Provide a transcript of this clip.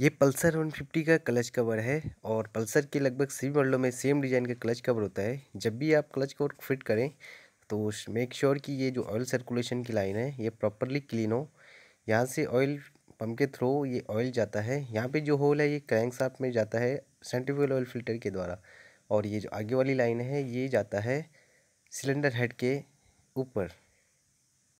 ये पल्सर 150 का clutch cover है और पल्सर के लगभग सभी मॉडलों में सेम डिज़ाइन का क्लच कवर होता है जब भी आप क्लच कवर फिट करें तो मेक श्योर sure कि ये जो ऑयल सर्कुलेशन की लाइन है ये प्रॉपरली क्लीन हो यहाँ से ऑयल पंप के थ्रू ये ऑयल जाता है यहाँ पे जो होल है ये क्रैंक साफ में जाता है सेंट्रीफ्यूगल ऑयल फिल्टर के द्वारा और ये जो आगे वाली लाइन है ये जाता है सिलेंडर हेड के ऊपर